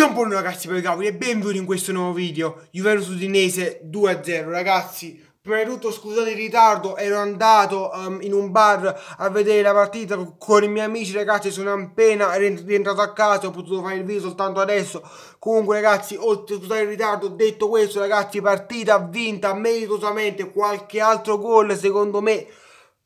Ciao buon ragazzi per cavoli e benvenuti in questo nuovo video Juventus Udinese 2-0 ragazzi Prima di tutto scusate il ritardo, ero andato um, in un bar a vedere la partita con i miei amici ragazzi, sono appena rientrato a casa, ho potuto fare il video soltanto adesso. Comunque ragazzi, oltre scusate il ritardo, detto questo ragazzi, partita vinta meritosamente, qualche altro gol secondo me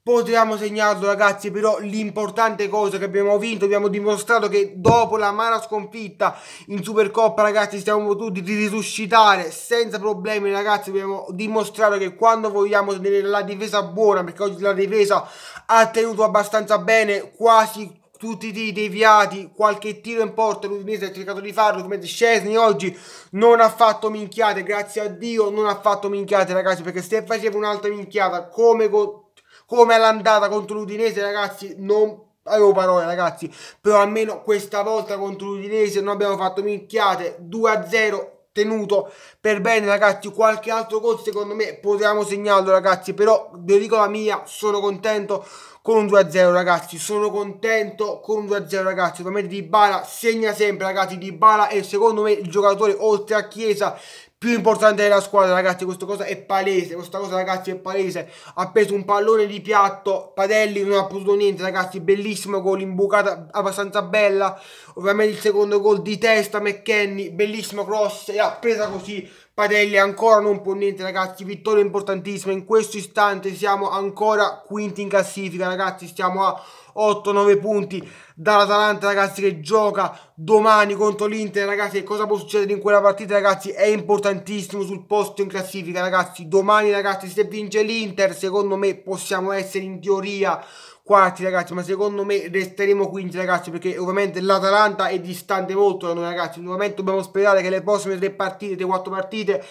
Potevamo segnarlo ragazzi, però l'importante cosa che abbiamo vinto, abbiamo dimostrato che dopo la mala sconfitta in Supercoppa ragazzi siamo potuti risuscitare senza problemi ragazzi, abbiamo dimostrato che quando vogliamo tenere la difesa buona, perché oggi la difesa ha tenuto abbastanza bene, quasi tutti i tiri deviati, qualche tiro in porta, l'Udinese ha cercato di farlo, come Scesni oggi non ha fatto minchiate, grazie a Dio non ha fatto minchiate ragazzi, perché se faceva un'altra minchiata come con come l'andata contro l'Udinese, ragazzi, non avevo parole ragazzi però almeno questa volta contro l'Udinese non abbiamo fatto minchiate 2-0 tenuto per bene ragazzi qualche altro gol secondo me potevamo segnarlo ragazzi però vi dico la mia sono contento con un 2-0 ragazzi sono contento con un 2-0 ragazzi per ovviamente Dybala segna sempre ragazzi Dybala è secondo me il giocatore oltre a Chiesa più importante della squadra, ragazzi. Questa cosa è palese. Questa cosa, ragazzi, è palese. Ha preso un pallone di piatto. Padelli non ha potuto niente, ragazzi. Bellissimo gol, imbucata abbastanza bella. Ovviamente il secondo gol di testa, McKenny. Bellissimo cross. E ha presa così Padelli ancora non può niente ragazzi, vittoria importantissima, in questo istante siamo ancora quinti in classifica ragazzi, stiamo a 8-9 punti dall'Atalanta ragazzi che gioca domani contro l'Inter ragazzi e cosa può succedere in quella partita ragazzi è importantissimo sul posto in classifica ragazzi domani ragazzi se vince l'Inter secondo me possiamo essere in teoria quarti ragazzi ma secondo me resteremo quinti ragazzi perché ovviamente l'Atalanta è distante molto da noi ragazzi ovviamente dobbiamo sperare che le prossime tre partite, tre quattro partite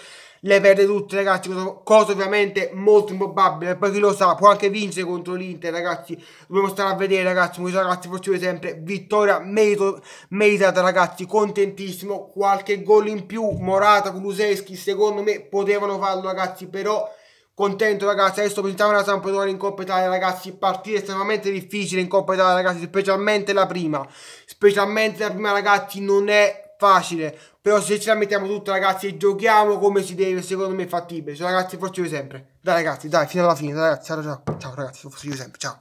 le perde tutte ragazzi cosa, cosa ovviamente molto improbabile poi chi lo sa può anche vincere contro l'Inter ragazzi dobbiamo stare a vedere ragazzi questa ragazzi forse sempre vittoria merito, meritata ragazzi contentissimo qualche gol in più Morata, Kuluseschi secondo me potevano farlo ragazzi però contento ragazzi adesso presentiamo la Sampdoria in Coppa Italia ragazzi partita estremamente difficile in Coppa Italia ragazzi specialmente la prima specialmente la prima ragazzi non è facile però se ce la mettiamo tutta ragazzi e giochiamo come si deve secondo me è fattibile ciao ragazzi forse io sempre dai ragazzi dai fino alla fine dai, ragazzi ciao ciao ciao ragazzi forse io sempre ciao